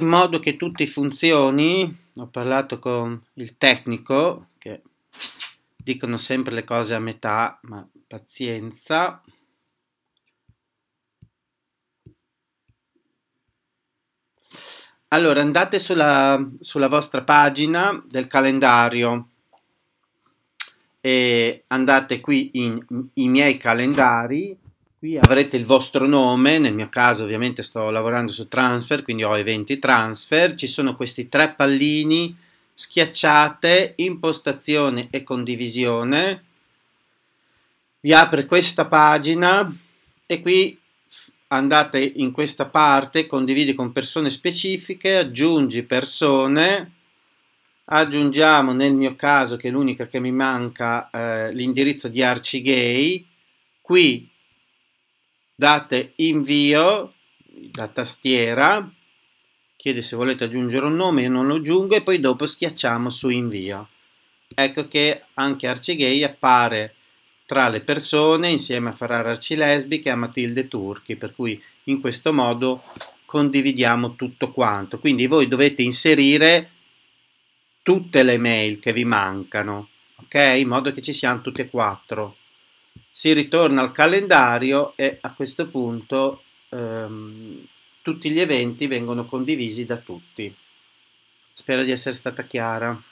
in modo che tutto funzioni, ho parlato con il tecnico, che dicono sempre le cose a metà, ma pazienza. Allora andate sulla, sulla vostra pagina del calendario e andate qui in i miei calendari Qui avrete il vostro nome, nel mio caso ovviamente sto lavorando su transfer, quindi ho eventi transfer, ci sono questi tre pallini, schiacciate, impostazione e condivisione, vi apre questa pagina e qui andate in questa parte, condividi con persone specifiche, aggiungi persone, aggiungiamo nel mio caso che è l'unica che mi manca eh, l'indirizzo di Archigay, qui date invio da tastiera chiede se volete aggiungere un nome io non lo aggiungo e poi dopo schiacciamo su invio ecco che anche Arcigay appare tra le persone insieme a Ferrara Arcilesbi e a Matilde Turchi per cui in questo modo condividiamo tutto quanto quindi voi dovete inserire tutte le mail che vi mancano ok in modo che ci siano tutte e quattro si ritorna al calendario e a questo punto ehm, tutti gli eventi vengono condivisi da tutti. Spero di essere stata chiara.